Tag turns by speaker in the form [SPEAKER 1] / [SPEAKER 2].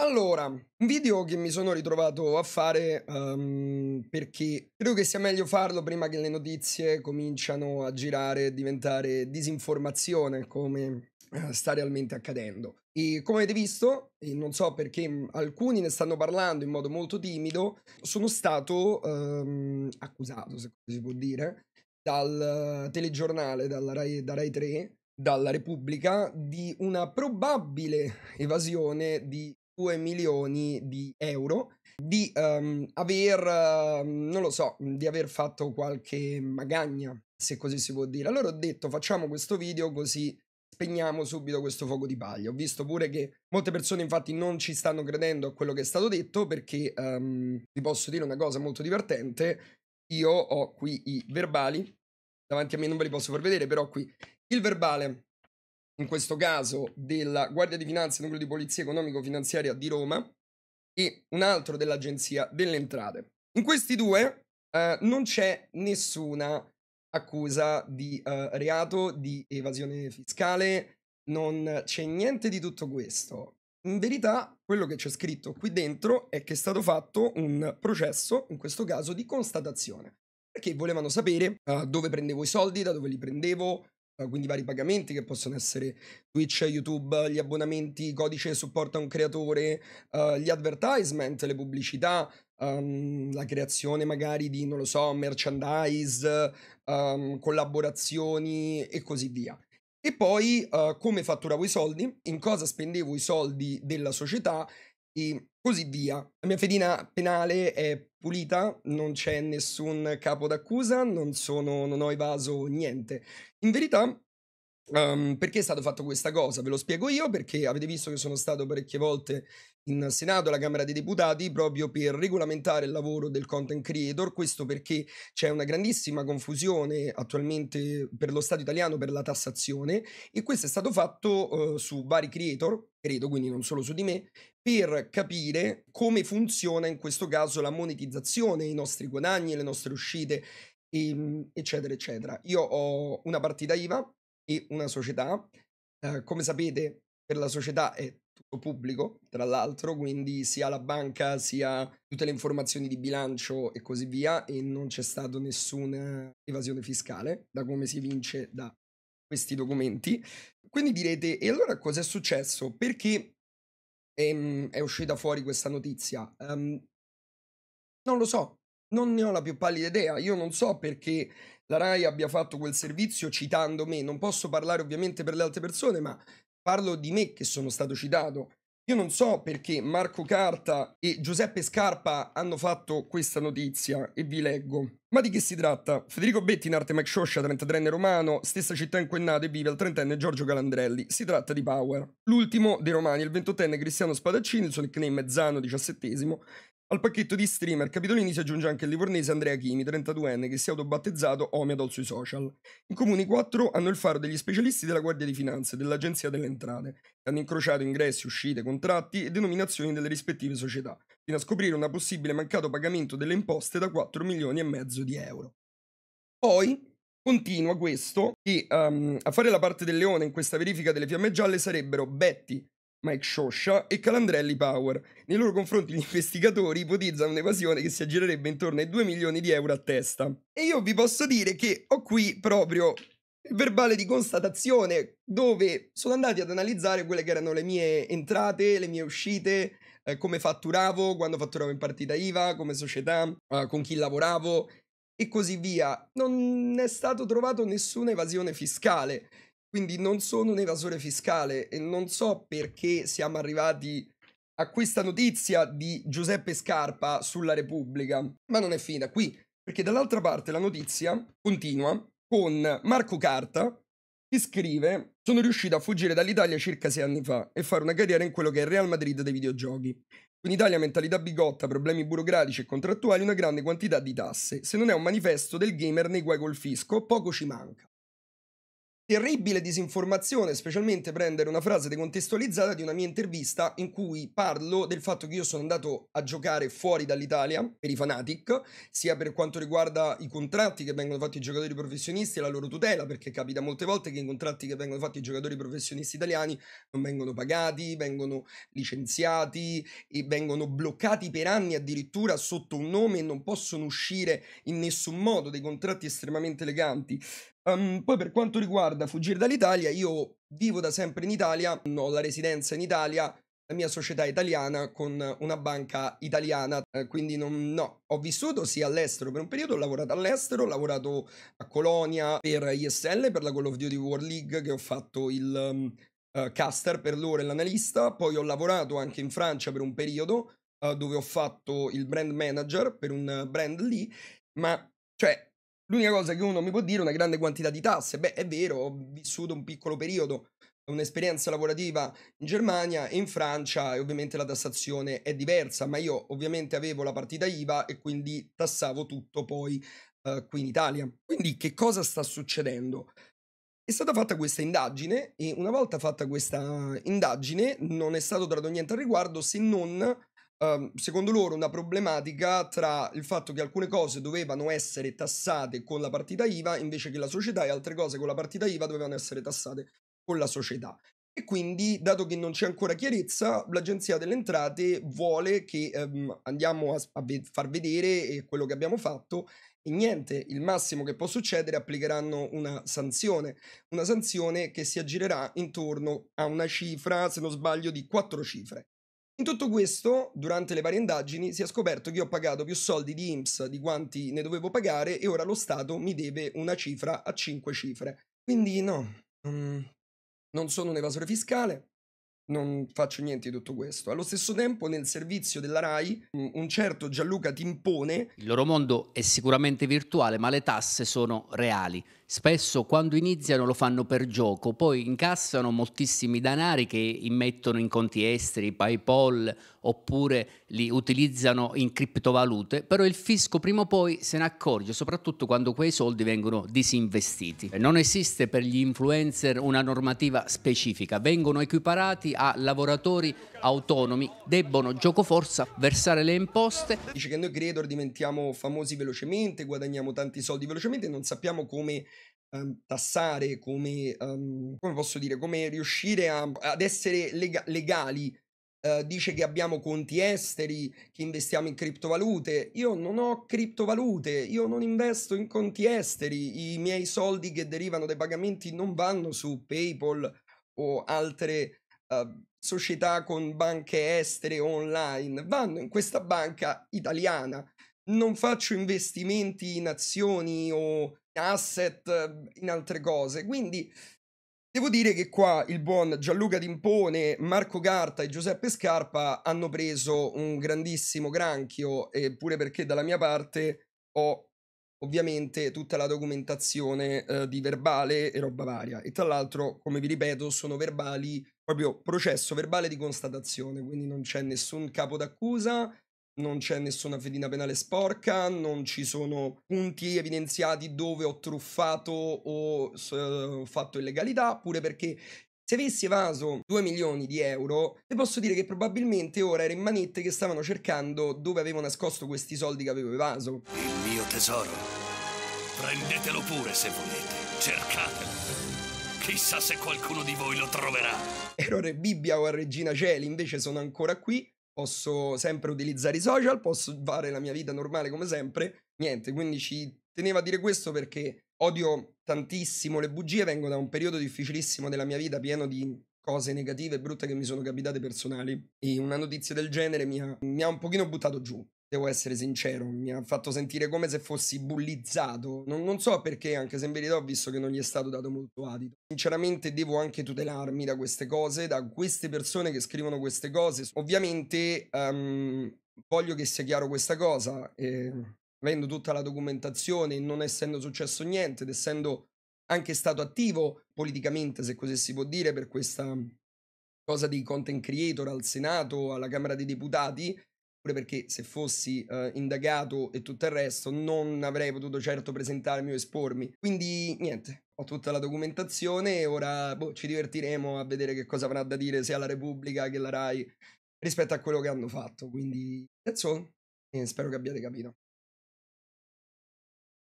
[SPEAKER 1] Allora, un video che mi sono ritrovato a fare um, perché credo che sia meglio farlo prima che le notizie cominciano a girare e diventare disinformazione come eh, sta realmente accadendo. E come avete visto, e non so perché mm, alcuni ne stanno parlando in modo molto timido, sono stato um, accusato, se così si può dire, dal eh, telegiornale, dalla Rai, da Rai 3, dalla Repubblica, di una probabile evasione di milioni di euro di um, aver, uh, non lo so, mhmm, di aver fatto qualche magagna, se così si può dire. Allora ho detto facciamo questo video così spegniamo subito questo fuoco di paglia. Ho visto pure che molte persone infatti non ci stanno credendo a quello che è stato detto perché um, vi posso dire una cosa molto divertente. Io ho qui i verbali, davanti a me non ve li posso far vedere, però qui il verbale in questo caso della Guardia di Finanza, Nucleo di Polizia Economico-Finanziaria di Roma e un altro dell'Agenzia delle Entrate. In questi due eh, non c'è nessuna accusa di eh, reato, di evasione fiscale, non c'è niente di tutto questo. In verità, quello che c'è scritto qui dentro è che è stato fatto un processo, in questo caso di constatazione, perché volevano sapere uh, dove prendevo i soldi, da dove li prendevo, eh, quindi vari pagamenti che possono essere Twitch, YouTube, gli abbonamenti, codice supporto a un creatore, uh, gli advertisement, le pubblicità, um, la creazione magari di, non lo so, merchandise, um, collaborazioni e così via. E poi uh, come fatturavo i soldi, in cosa spendevo i soldi della società e così via. La mia fedina penale è pulita, non c'è nessun capo d'accusa, non, sono, non ho evaso niente. In verità Um, perché è stata fatta questa cosa? Ve lo spiego io perché avete visto che sono stato parecchie volte in Senato e alla Camera dei Deputati proprio per regolamentare il lavoro del content creator, questo perché c'è una grandissima confusione attualmente per lo Stato italiano per la tassazione e questo è stato fatto uh, su vari creator, credo quindi non solo su di me, per capire come funziona in questo caso la monetizzazione, i nostri guadagni, le nostre uscite, e, ehm, eccetera, eccetera. Io ho una partita IVA e una società. Eh, come sapete, per la società è tutto pubblico, tra l'altro, quindi sia la banca sia tutte le informazioni di bilancio e così via, e non c'è stata nessuna evasione fiscale, da come si vince da questi documenti. Quindi direte, e allora cosa è successo? Perché ehm, è uscita fuori questa notizia? Um, non lo so, non ne ho la più pallida idea, io non so perché la RAI abbia fatto quel servizio citando me. Non posso parlare ovviamente per le altre persone, ma parlo di me che sono stato citato. Io non so perché Marco Carta e Giuseppe Scarpa hanno fatto questa notizia e vi leggo. Ma di che si tratta? Federico Betti in arte Mike Scioscia, 33enne romano, stessa città in cui è nato e vive al 30enne Giorgio Calandrelli. Si tratta di Power. L'ultimo dei romani, il 28enne Cristiano Spadaccini, il suo nickname è Zano, 17 al pacchetto di streamer capitolini si aggiunge anche il livornese Andrea Chimi, 32enne, che si è autobattezzato Omiadol sui social. In comune i quattro hanno il faro degli specialisti della Guardia di Finanza e dell'Agenzia delle Entrate, che hanno incrociato ingressi, uscite, contratti e denominazioni delle rispettive società, fino a scoprire un possibile mancato pagamento delle imposte da 4 milioni e mezzo di euro. Poi, continua questo, e um, ehm, a fare la parte del leone in questa verifica delle fiamme gialle sarebbero Betty, Mike Shosha e Calandrelli Power. Nei loro confronti gli investigatori ipotizzano un'evasione che si aggirerebbe intorno ai 2 milioni di euro a testa. E io vi posso dire che ho qui proprio il verbale di constatazione dove sono andati ad analizzare quelle che erano le mie entrate, le mie uscite, eh, come fatturavo, quando fatturavo in partita IVA, come società, eh, con chi lavoravo e così via. Non è stato trovato nessuna evasione fiscale. Quindi non sono un evasore fiscale e non so perché siamo arrivati a questa notizia di Giuseppe Scarpa sulla Repubblica, ma non è finita qui, perché dall'altra parte la notizia continua con Marco Carta che scrive sono riuscito a fuggire dall'Italia circa sei anni fa e fare una carriera in quello che è il Real Madrid dei videogiochi. In Italia mentalità bigotta, problemi burocratici e contrattuali, una grande quantità di tasse. Se non è un manifesto del gamer nei guai col fisco, poco ci manca. Terribile disinformazione, specialmente prendere una frase decontestualizzata di una mia intervista in cui parlo del fatto che io sono andato a giocare fuori dall'Italia per i Fanatic, sia per quanto riguarda i contratti che vengono fatti i giocatori professionisti e la loro tutela, perché capita molte volte che i contratti che vengono fatti i giocatori professionisti italiani non vengono pagati, vengono licenziati e vengono bloccati per anni addirittura sotto un nome e non possono uscire in nessun modo dei contratti estremamente eleganti. Um, poi per quanto riguarda fuggire dall'Italia, io vivo da sempre in Italia, ho la residenza in Italia, la mia società è italiana con una banca italiana, eh, quindi non, no, ho vissuto sì all'estero per un periodo, ho lavorato all'estero, ho lavorato a Colonia per ISL, per la Call of Duty World League che ho fatto il um, uh, caster per loro e l'analista, poi ho lavorato anche in Francia per un periodo uh, dove ho fatto il brand manager per un brand lì, ma cioè L'unica cosa che uno mi può dire è una grande quantità di tasse. Beh, è vero, ho vissuto un piccolo periodo, un'esperienza lavorativa in Germania e in Francia e ovviamente la tassazione è diversa, ma io ovviamente avevo la partita IVA e quindi tassavo tutto poi eh, qui in Italia. Quindi che cosa sta succedendo? È stata fatta questa indagine e una volta fatta questa indagine non è stato dato niente al riguardo se non um, secondo loro una problematica tra il fatto che alcune cose dovevano essere tassate con la partita IVA invece che la società e altre cose con la partita IVA dovevano essere tassate con la società. E quindi, dato che non c'è ancora chiarezza, l'Agenzia delle Entrate vuole che um, andiamo a, a ve- far vedere eh, quello che abbiamo fatto e niente, il massimo che può succedere applicheranno una sanzione, una sanzione che si aggirerà intorno a una cifra, se non sbaglio, di quattro cifre. In tutto questo, durante le varie indagini, si è scoperto che io ho pagato più soldi di IMSS di quanti ne dovevo pagare e ora lo Stato mi deve una cifra a 5 cifre. Quindi no, non sono un evasore fiscale, non faccio niente di tutto questo. Allo stesso tempo, nel servizio della RAI, un certo Gianluca Timpone. Il loro mondo è sicuramente virtuale, ma le tasse sono reali spesso quando iniziano lo fanno per gioco, poi incassano moltissimi danari che immettono in conti esteri, PayPal oppure li utilizzano in criptovalute, però il fisco prima o poi se ne accorge, soprattutto quando quei soldi vengono disinvestiti. Non esiste per gli influencer una normativa specifica, vengono equiparati a lavoratori autonomi, debbono gioco forza versare le imposte. Dice che noi creator diventiamo famosi velocemente, guadagniamo tanti soldi velocemente, non sappiamo come um, tassare, come, um, come, posso dire, come riuscire a, ad essere lega- legali. Uh, dice che abbiamo conti esteri, che investiamo in criptovalute. Io non ho criptovalute, io non investo in conti esteri. I miei soldi che derivano dai pagamenti non vanno su PayPal o altre uh, società con banche estere online, vanno in questa banca italiana non faccio investimenti in azioni o asset, eh, in altre cose. Quindi devo dire che qua il buon Gianluca Timpone, Marco Carta e Giuseppe Scarpa hanno preso un grandissimo granchio, pure perché dalla mia parte ho ovviamente tutta la documentazione eh, di verbale e roba varia. E tra l'altro, come vi ripeto, sono verbali, proprio processo verbale di constatazione, quindi non c'è nessun capo d'accusa, non c'è nessuna fedina penale sporca, non ci sono punti evidenziati dove ho truffato o eh, fatto illegalità, pure perché se avessi evaso 2 milioni di euro, vi posso dire che probabilmente ora ero in manette che stavano cercando dove avevo nascosto questi soldi che avevo evaso. Il mio tesoro. Prendetelo pure se volete. Cercatelo. Chissà se qualcuno di voi lo troverà. Ero Re Bibbia o a Regina Celi, invece sono ancora qui posso sempre utilizzare i social, posso fare la mia vita normale come sempre. Niente, quindi ci tenevo a dire questo perché odio tantissimo le bugie, vengo da un periodo difficilissimo della mia vita pieno di cose negative e brutte che mi sono capitate personali e una notizia del genere mi ha, mi ha un pochino buttato giù. Devo essere sincero, mi ha fatto sentire come se fossi bullizzato. Non, non, so perché, anche se in verità ho visto che non gli è stato dato molto adito. Sinceramente devo anche tutelarmi da queste cose, da queste persone che scrivono queste cose. Ovviamente um, voglio che sia chiaro questa cosa. Eh, avendo tutta la documentazione e non essendo successo niente, ed essendo anche stato attivo politicamente, se così si può dire, per questa cosa di content creator al Senato, alla Camera dei Deputati, pure perché se fossi eh, indagato e tutto il resto non avrei potuto certo presentarmi o espormi. Quindi niente, ho tutta la documentazione e ora boh, ci divertiremo a vedere che cosa avrà da dire sia la Repubblica che la RAI rispetto a quello che hanno fatto. Quindi that's all e spero che abbiate capito.